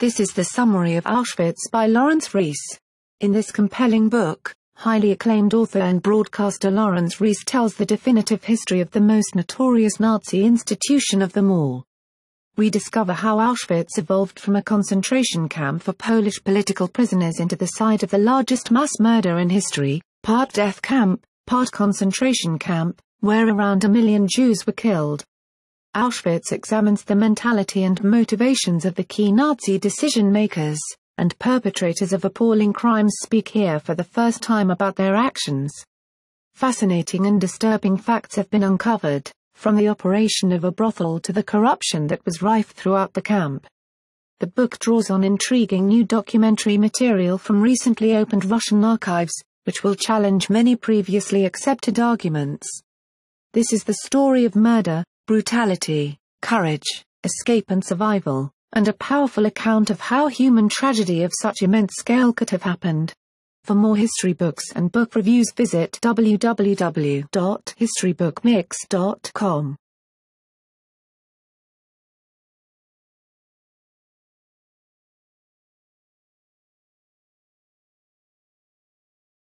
This is the summary of Auschwitz by Lawrence Rees. In this compelling book, highly acclaimed author and broadcaster Lawrence Rees tells the definitive history of the most notorious Nazi institution of them all. We discover how Auschwitz evolved from a concentration camp for Polish political prisoners into the site of the largest mass murder in history, part death camp, part concentration camp, where around a million Jews were killed, Auschwitz examines the mentality and motivations of the key Nazi decision-makers, and perpetrators of appalling crimes speak here for the first time about their actions. Fascinating and disturbing facts have been uncovered, from the operation of a brothel to the corruption that was rife throughout the camp. The book draws on intriguing new documentary material from recently opened Russian archives, which will challenge many previously accepted arguments. This is the story of murder, brutality, courage, escape and survival, and a powerful account of how human tragedy of such immense scale could have happened. For more history books and book reviews visit www.historybookmix.com.